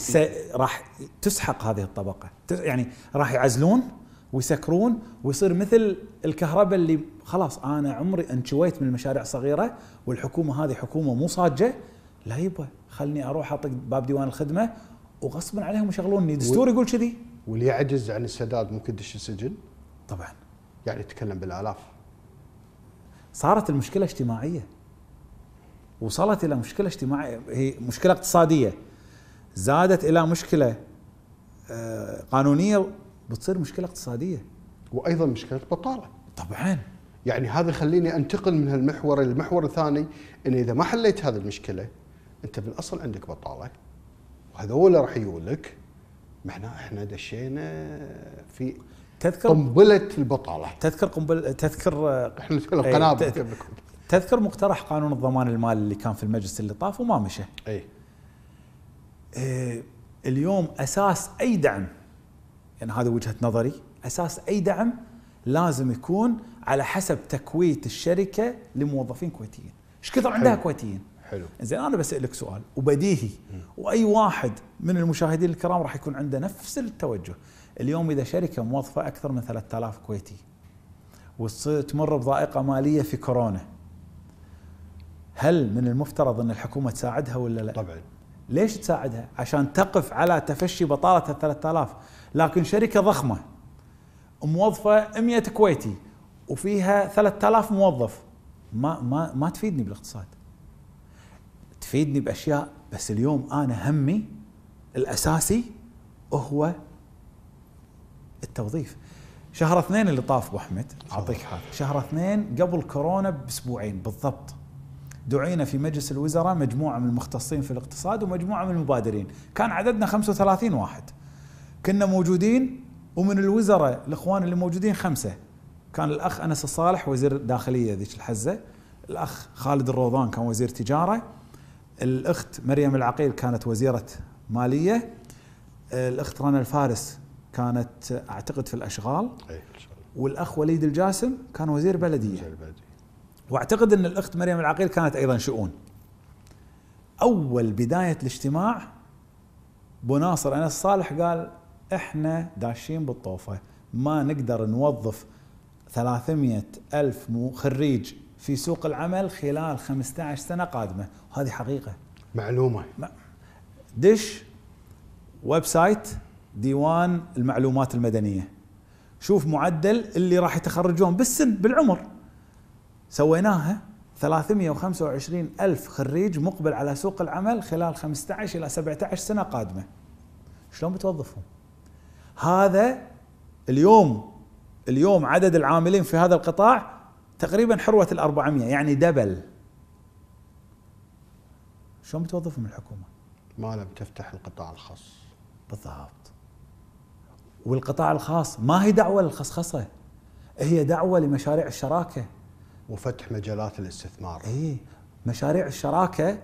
راح تسحق هذه الطبقه يعني راح يعزلون ويسكرون ويصير مثل الكهرباء اللي خلاص انا عمري انشويت من مشاريع صغيره والحكومه هذه حكومه مو صاجه لا يبا خلني اروح اطق باب ديوان الخدمه وغصبا عليهم يشغلوني الدستور يقول كذي واللي يعجز عن السداد ممكن يدش السجن طبعا يعني تتكلم بالالاف صارت المشكله اجتماعيه وصلت الى مشكله اجتماعيه هي مشكله اقتصاديه زادت الى مشكله آه، قانونيه بتصير مشكله اقتصاديه وايضا مشكله بطاله طبعا يعني هذا يخليني انتقل من هالمحور للمحور الثاني ان اذا ما حليت هذه المشكله انت بالاصل عندك بطاله وهذول راح يولك معناه احنا دشينا في تذكر قنبله البطاله تذكر قنبله تذكر احنا إيه، قنابل تذكر مقترح قانون الضمان المالي اللي كان في المجلس اللي طاف وما مشى اي إيه، اليوم اساس اي دعم يعني هذه وجهه نظري اساس اي دعم لازم يكون على حسب تكويت الشركه لموظفين كويتيين ايش كثر عندها كويتيين حلو زين انا بسالك سؤال وبديهي واي واحد من المشاهدين الكرام راح يكون عنده نفس التوجه اليوم اذا شركه موظفه اكثر من 3000 كويتي وتمر بضائقه ماليه في كورونا هل من المفترض ان الحكومه تساعدها ولا لا؟ طبعا ليش تساعدها؟ عشان تقف على تفشي بطاله ال 3000 لكن شركه ضخمه موظفه 100 كويتي وفيها 3000 موظف ما ما ما تفيدني بالاقتصاد تفيدني باشياء بس اليوم انا همي الاساسي هو التوظيف شهر اثنين اللي طاف ابو احمد اعطيك حال شهر اثنين قبل كورونا باسبوعين بالضبط دعينا في مجلس الوزراء مجموعه من المختصين في الاقتصاد ومجموعه من المبادرين كان عددنا 35 واحد كنا موجودين ومن الوزراء الاخوان اللي موجودين خمسه كان الاخ انس الصالح وزير الداخليه ذيك الحزه الاخ خالد الروضان كان وزير تجاره الاخت مريم العقيل كانت وزيره ماليه الاخت رنا الفارس كانت اعتقد في الاشغال إيه، والاخ وليد الجاسم كان وزير بلديه واعتقد ان الاخت مريم العقيل كانت ايضا شؤون اول بدايه الاجتماع بو ناصر انس صالح قال احنا داشين بالطوفه ما نقدر نوظف 300 ألف خريج في سوق العمل خلال 15 سنة قادمة وهذه حقيقة معلومة دش ويب سايت ديوان المعلومات المدنية شوف معدل اللي راح يتخرجون بالسن بالعمر سويناها 325 ألف خريج مقبل على سوق العمل خلال 15 إلى 17 سنة قادمة شلون بتوظفهم هذا اليوم اليوم عدد العاملين في هذا القطاع تقريبا حروة الأربعمية يعني دبل شلون بتوظفهم الحكومة ما لم تفتح القطاع الخاص بالضبط والقطاع الخاص ما هي دعوة للخصخصة هي دعوة لمشاريع الشراكة وفتح مجالات الاستثمار اي مشاريع الشراكة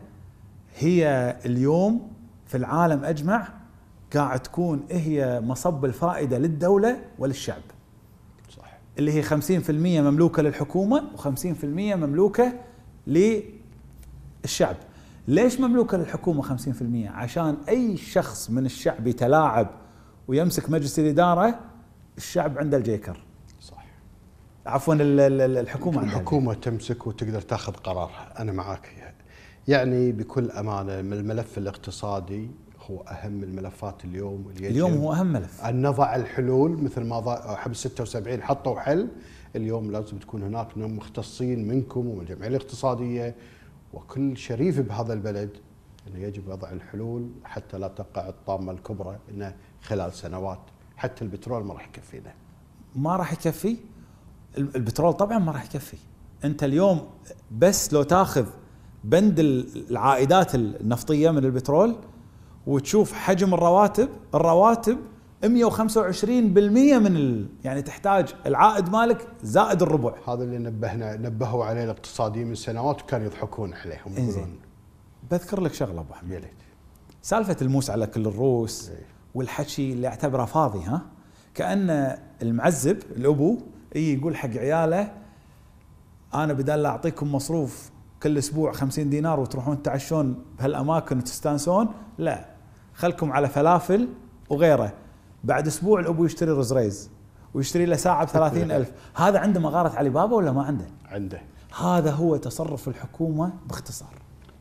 هي اليوم في العالم أجمع قاعد تكون هي مصب الفائده للدوله وللشعب صح اللي هي 50% مملوكه للحكومه و50% مملوكه للشعب ليش مملوكه للحكومه 50% عشان اي شخص من الشعب يتلاعب ويمسك مجلس الاداره الشعب عنده الجيكر صح عفوا الحكومه الحكومه تمسك وتقدر تاخذ قرارها انا معاك يعني بكل امانه من الملف الاقتصادي هو اهم الملفات اليوم يجب اليوم هو اهم ملف ان نضع الحلول مثل ما حب 76 حطوا حل اليوم لازم تكون هناك مختصين منكم ومن الجمعيه الاقتصاديه وكل شريف بهذا البلد انه يجب وضع الحلول حتى لا تقع الطامه الكبرى انه خلال سنوات حتى البترول ما راح يكفينا. ما راح يكفي البترول طبعا ما راح يكفي انت اليوم بس لو تاخذ بند العائدات النفطيه من البترول وتشوف حجم الرواتب الرواتب 125% من ال... يعني تحتاج العائد مالك زائد الربع هذا اللي نبهنا نبهوا عليه الاقتصاديين من سنوات وكانوا يضحكون عليهم يقولون بذكر لك شغله ابو احمد سالفه الموس على كل الروس إيه. والحكي اللي اعتبره فاضي ها كان المعزب الابو اي يقول حق عياله انا بدال لا اعطيكم مصروف كل اسبوع 50 دينار وتروحون تعشون بهالاماكن وتستانسون لا خلكم على فلافل وغيره بعد اسبوع الابو يشتري رزريز ويشتري له ساعه ب 30000 هذا عنده مغاره علي بابا ولا ما عنده؟ عنده هذا هو تصرف الحكومه باختصار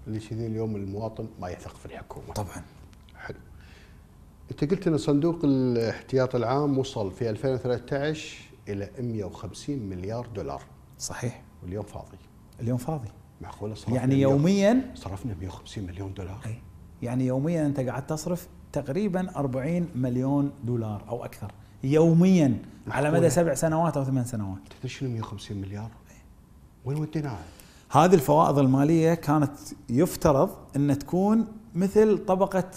لكذي اليوم المواطن ما يثق في الحكومه طبعا حلو انت قلت ان صندوق الاحتياط العام وصل في 2013 الى 150 مليار دولار صحيح واليوم فاضي اليوم فاضي معقوله صرفنا يعني يوميا صرفنا 150 مليون دولار أي. يعني يوميا انت قاعد تصرف تقريبا 40 مليون دولار او اكثر يوميا على مدى سبع سنوات او ثمان سنوات تدري شنو 150 مليار؟ وين وديناها؟ هذه الفوائض الماليه كانت يفترض ان تكون مثل طبقه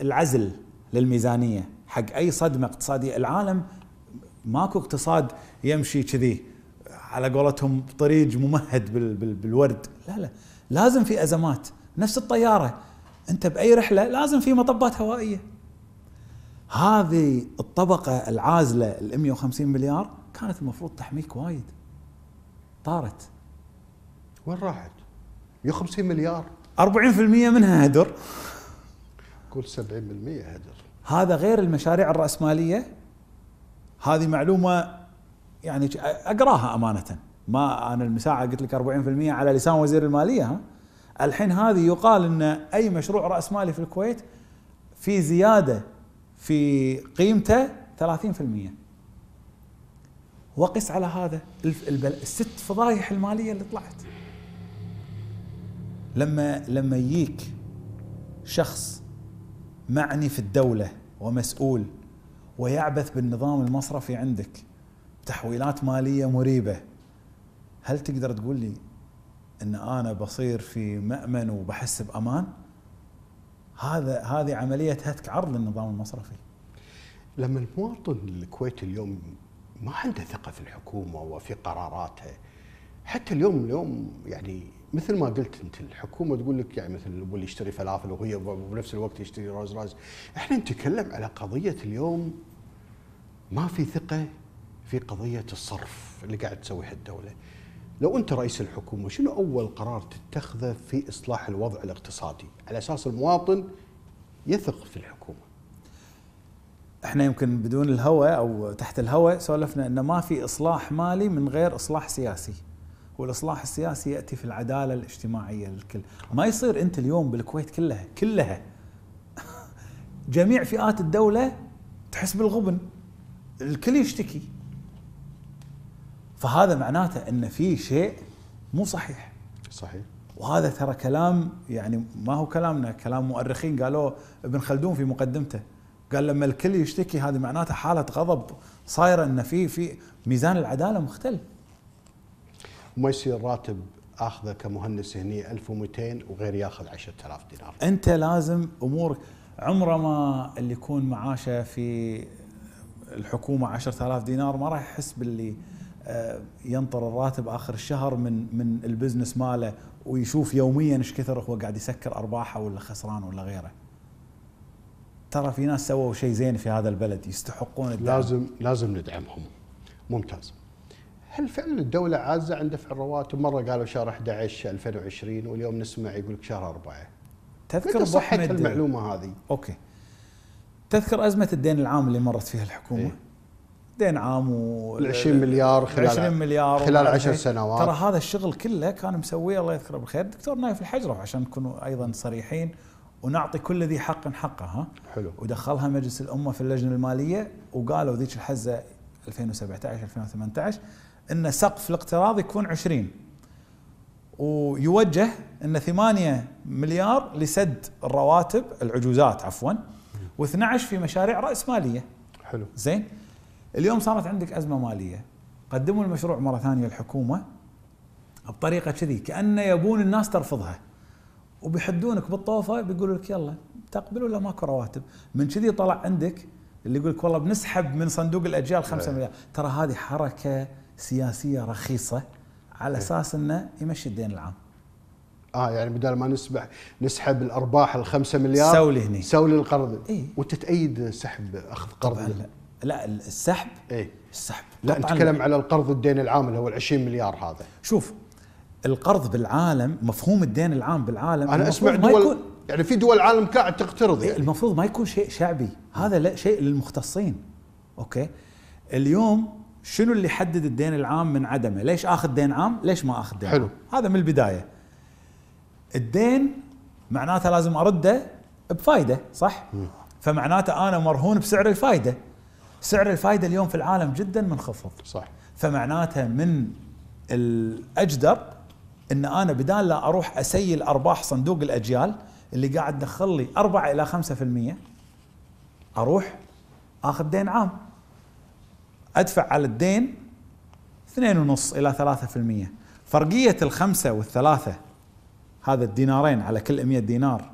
العزل للميزانيه حق اي صدمه اقتصاديه، العالم ماكو اقتصاد يمشي كذي على قولتهم طريق ممهد بالورد، لا لا لازم في ازمات، نفس الطياره انت باي رحله لازم في مطبات هوائيه هذه الطبقه العازله ال 150 مليار كانت المفروض تحميك وايد طارت وين راحت 150 مليار 40% منها هدر قول 70% هدر هذا غير المشاريع الرأسمالية هذه معلومة يعني أقراها أمانة ما أنا المساعة قلت لك 40% على لسان وزير المالية ها الحين هذه يقال ان اي مشروع راس مالي في الكويت في زياده في قيمته 30% وقس على هذا الست فضايح الماليه اللي طلعت لما لما يجيك شخص معني في الدوله ومسؤول ويعبث بالنظام المصرفي عندك تحويلات ماليه مريبه هل تقدر تقول لي ان انا بصير في مامن وبحس بامان هذا هذه عمليه هتك عرض للنظام المصرفي لما المواطن الكويتي اليوم ما عنده ثقه في الحكومه وفي قراراتها حتى اليوم اليوم يعني مثل ما قلت انت الحكومه تقول لك يعني مثل ابو اللي يشتري فلافل وهي بنفس الوقت يشتري روز روز احنا نتكلم على قضيه اليوم ما في ثقه في قضيه الصرف اللي قاعد تسويها الدوله لو انت رئيس الحكومه شنو اول قرار تتخذه في اصلاح الوضع الاقتصادي على اساس المواطن يثق في الحكومه احنا يمكن بدون الهوى او تحت الهوى سولفنا ان ما في اصلاح مالي من غير اصلاح سياسي والاصلاح السياسي ياتي في العداله الاجتماعيه للكل ما يصير انت اليوم بالكويت كلها كلها جميع فئات الدوله تحس بالغبن الكل يشتكي فهذا معناته ان في شيء مو صحيح صحيح وهذا ترى كلام يعني ما هو كلامنا كلام مؤرخين قالوا ابن خلدون في مقدمته قال لما الكل يشتكي هذه معناته حاله غضب صايره ان في في ميزان العداله مختل وما يصير راتب اخذه كمهندس هني 1200 وغير ياخذ 10000 دينار انت لازم امورك عمره ما اللي يكون معاشه في الحكومه 10000 دينار ما راح يحس باللي آه، ينطر الراتب اخر الشهر من من البزنس ماله ويشوف يوميا ايش كثر هو قاعد يسكر ارباحه ولا خسران ولا غيره. ترى في ناس سووا شيء زين في هذا البلد يستحقون الدعم. لازم لازم ندعمهم. ممتاز. هل فعلا الدولة عازة عن دفع الرواتب؟ مرة قالوا شهر 11 2020 واليوم نسمع يقول لك شهر أربعة. تذكر صحة المعلومة هذه؟ أوكي. تذكر أزمة الدين العام اللي مرت فيها الحكومة؟ إيه؟ دين عام و 20 مليار خلال 20 مليار خلال 10 سنوات ترى هذا الشغل كله كان مسويه الله يذكره بالخير الدكتور نايف الحجرف عشان نكون ايضا صريحين ونعطي كل ذي حق حقه ها حلو ودخلها مجلس الامه في اللجنه الماليه وقالوا ذيك الحزه 2017 2018 ان سقف الاقتراض يكون 20 ويوجه ان 8 مليار لسد الرواتب العجوزات عفوا و12 في مشاريع راس ماليه حلو زين اليوم صارت عندك ازمه ماليه قدموا المشروع مره ثانيه الحكومه بطريقه كذي كانه يبون الناس ترفضها وبيحدونك بالطوفه بيقولوا لك يلا تقبل ولا ماكو رواتب من كذي طلع عندك اللي يقول لك والله بنسحب من صندوق الاجيال 5 إيه. مليار ترى هذه حركه سياسيه رخيصه على إيه. اساس انه يمشي الدين العام اه يعني بدل ما نسبح نسحب الارباح ال 5 مليار سولي هني سولي القرض إيه؟ وانت تأيد سحب اخذ قرض طبعا لا لا السحب اي السحب لا نتكلم على القرض الدين العام اللي هو ال 20 مليار هذا شوف القرض بالعالم مفهوم الدين العام بالعالم انا اسمع دول يكون يعني في دول العالم قاعد تقترض يعني. المفروض ما يكون شيء شعبي هذا لا شيء للمختصين اوكي اليوم شنو اللي يحدد الدين العام من عدمه ليش اخذ دين عام ليش ما اخذ دين حلو. عام هذا من البدايه الدين معناته لازم ارده بفائده صح م. فمعناته انا مرهون بسعر الفائده سعر الفائده اليوم في العالم جدا منخفض صح فمعناتها من الاجدر ان انا بدال لا اروح اسيل ارباح صندوق الاجيال اللي قاعد دخل لي 4 الى 5% اروح اخذ دين عام ادفع على الدين 2.5 الى 3% فرقيه الخمسه والثلاثه هذا الدينارين على كل 100 دينار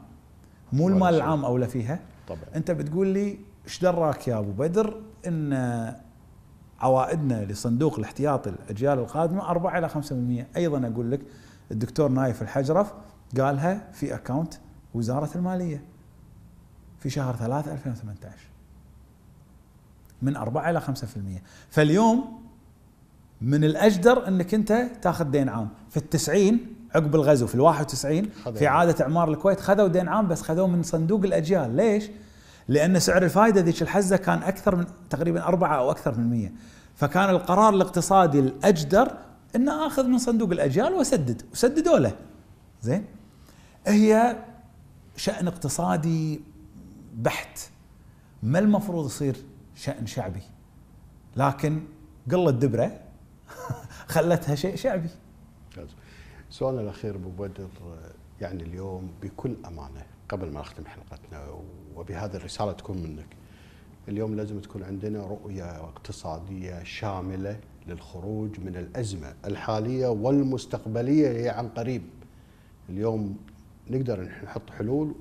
مو المال العام اولى فيها طبعا انت بتقول لي ايش دراك يا ابو بدر ان عوائدنا لصندوق الاحتياط الاجيال القادمه 4 الى 5% ايضا اقول لك الدكتور نايف الحجرف قالها في اكونت وزاره الماليه في شهر 3 2018 من 4 الى 5% فاليوم من الاجدر انك انت تاخذ دين عام في التسعين عقب الغزو في ال 91 في عاده اعمار الكويت خذوا دين عام بس خذوه من صندوق الاجيال ليش؟ لان سعر الفائده ذيك الحزه كان اكثر من تقريبا 4 او اكثر من 100 فكان القرار الاقتصادي الاجدر ان اخذ من صندوق الاجيال واسدد وسددوا له زين هي شان اقتصادي بحت ما المفروض يصير شان شعبي لكن قلة دبره خلتها شيء شعبي سؤال الاخير ابو بدر يعني اليوم بكل امانه قبل ما نختم حلقتنا وبهذه الرساله تكون منك اليوم لازم تكون عندنا رؤيه اقتصاديه شامله للخروج من الازمه الحاليه والمستقبليه هي عن قريب اليوم نقدر نحط حلول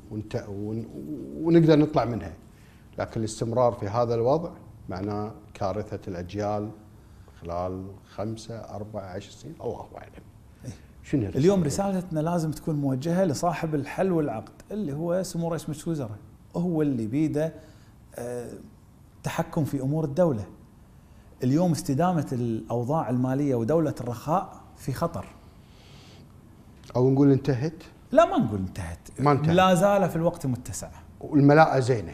ونقدر نطلع منها لكن الاستمرار في هذا الوضع معناه كارثه الاجيال خلال خمسة أربعة عشر سنين الله أعلم إيه. شنو اليوم رسالتنا لازم تكون موجهة لصاحب الحل والعقد اللي هو سمو رئيس مجلس الوزراء هو اللي بيده آه، تحكم في امور الدوله اليوم استدامه الاوضاع الماليه ودوله الرخاء في خطر او نقول انتهت لا ما نقول انتهت ما انتهت لا زال في الوقت متسع والملاءه زينه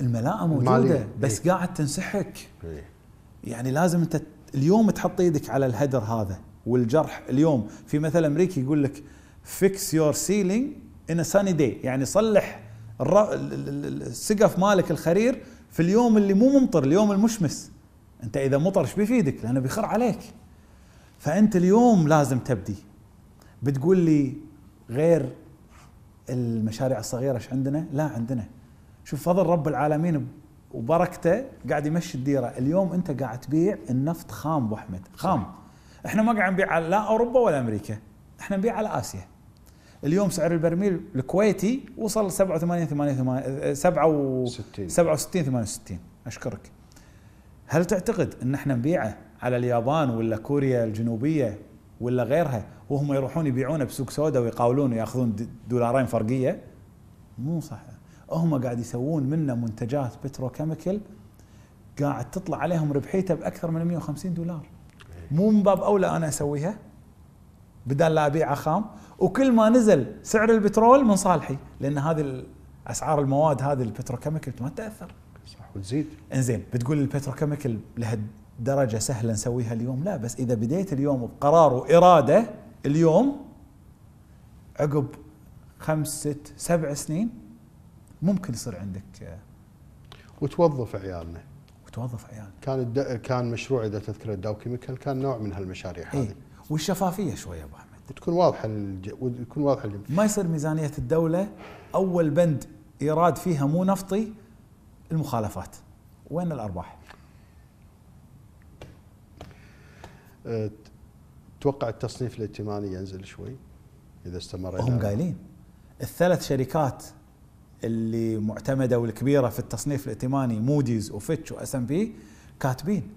الملاءه موجوده المالية. بس إيه؟ قاعد تنسحك إيه؟ يعني لازم انت اليوم تحط ايدك على الهدر هذا والجرح اليوم في مثل امريكي يقول لك فيكس يور سيلينج ان ساني دي يعني صلح السقف مالك الخرير في اليوم اللي مو ممطر اليوم المشمس انت اذا مطر ايش بيفيدك لانه بيخر عليك فانت اليوم لازم تبدي بتقول لي غير المشاريع الصغيره ايش عندنا لا عندنا شوف فضل رب العالمين وبركته قاعد يمشي الديره اليوم انت قاعد تبيع النفط خام ابو احمد خام صح. احنا ما قاعد نبيع على لا اوروبا ولا امريكا احنا نبيع على اسيا اليوم سعر البرميل الكويتي وصل 87 88 67 67 68 اشكرك هل تعتقد ان احنا نبيعه على اليابان ولا كوريا الجنوبيه ولا غيرها وهم يروحون يبيعونه بسوق سوداء ويقاولون وياخذون دولارين فرقيه مو صح هم قاعد يسوون منه منتجات بتروكيميكال قاعد تطلع عليهم ربحيته باكثر من 150 دولار مو من باب اولى انا اسويها بدل لا ابيعها خام وكل ما نزل سعر البترول من صالحي لان هذه اسعار المواد هذه البتروكيميكال ما تاثر صح وتزيد انزين بتقول البتروكيميكال لهالدرجه سهله نسويها اليوم لا بس اذا بديت اليوم بقرار واراده اليوم عقب خمس ست سبع سنين ممكن يصير عندك آه، وتوظف عيالنا وتوظف عيالنا كان الد... كان مشروع اذا تذكر الداو كيميكال كان نوع من هالمشاريع إيه، هذه ايه؟ والشفافيه شويه بعد تكون واضحه الج... تكون واضحه الجمع ما يصير ميزانيه الدوله اول بند ايراد فيها مو نفطي المخالفات وين الارباح؟ أه، توقع التصنيف الائتماني ينزل شوي اذا استمر هم قايلين الثلاث شركات اللي معتمده والكبيره في التصنيف الائتماني موديز وفيتش واس ام بي كاتبين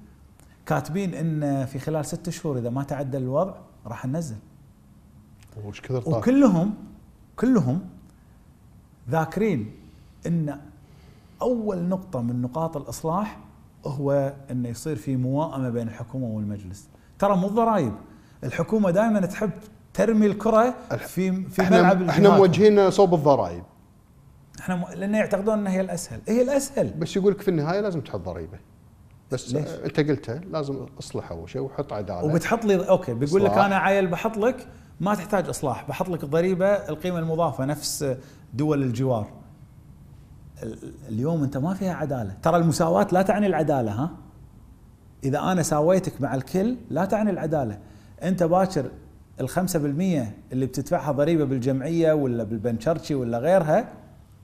كاتبين ان في خلال ست شهور اذا ما تعدل الوضع راح ننزل وش كثر طاقه وكلهم كلهم ذاكرين ان اول نقطه من نقاط الاصلاح هو انه يصير في موائمه بين الحكومه والمجلس ترى مو الضرائب الحكومه دائما تحب ترمي الكره في في احنا ملعب احنا موجهين صوب الضرائب احنا م... لان يعتقدون انها هي الاسهل هي الاسهل بس يقول لك في النهايه لازم تحط ضريبه بس ليش؟ انت قلتها لازم اصلح اول شيء وحط عداله وبتحط لي اوكي بيقول لك انا عيل بحط لك ما تحتاج اصلاح بحط لك الضريبه القيمه المضافه نفس دول الجوار اليوم انت ما فيها عداله ترى المساواه لا تعني العداله ها اذا انا ساويتك مع الكل لا تعني العداله انت باكر ال 5% اللي بتدفعها ضريبة بالجمعية ولا بالبنشرشي ولا غيرها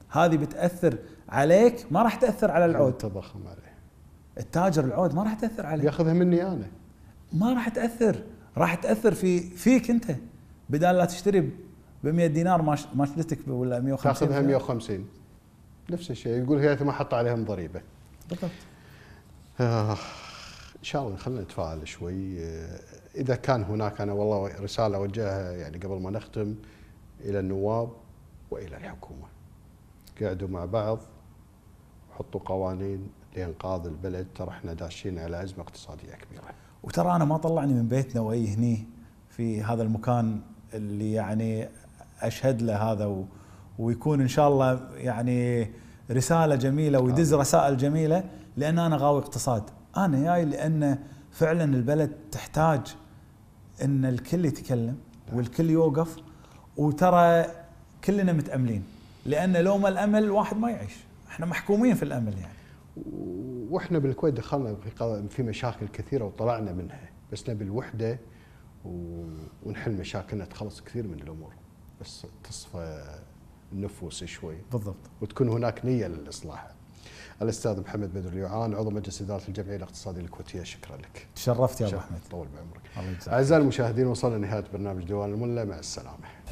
هذه بتأثر عليك ما راح تأثر على العود تضخم عليه التاجر العود ما راح تأثر عليه ياخذها مني أنا ما راح تأثر راح تأثر في فيك أنت بدال لا تشتري ب 100 دينار ماشلتك ولا 150 تاخذها 150 نفس الشيء يقول هي ما حط عليهم ضريبه بالضبط آه، ان شاء الله خلينا نتفائل شوي آه، اذا كان هناك انا والله رساله اوجهها يعني قبل ما نختم الى النواب والى الحكومه قعدوا مع بعض وحطوا قوانين لانقاذ البلد ترى احنا داشين على ازمه اقتصاديه كبيره وترى انا ما طلعني من بيتنا واي هني في هذا المكان اللي يعني اشهد له هذا و... ويكون ان شاء الله يعني رساله جميله ويدز رسائل جميله لان انا غاوي اقتصاد انا جاي لان فعلا البلد تحتاج ان الكل يتكلم والكل يوقف وترى كلنا متاملين لان لو ما الامل واحد ما يعيش احنا محكومين في الامل يعني واحنا بالكويت دخلنا في مشاكل كثيره وطلعنا منها بس نبي الوحده ونحل مشاكلنا تخلص كثير من الامور بس تصفى النفوس شوي بالضبط وتكون هناك نيه للاصلاح. الاستاذ محمد بدر اليوعان عضو مجلس اداره الجمعيه الاقتصاديه الكويتيه شكرا لك. تشرفت يا ابو احمد. طول بعمرك. اعزائي المشاهدين وصلنا لنهايه برنامج ديوان المله مع السلامه.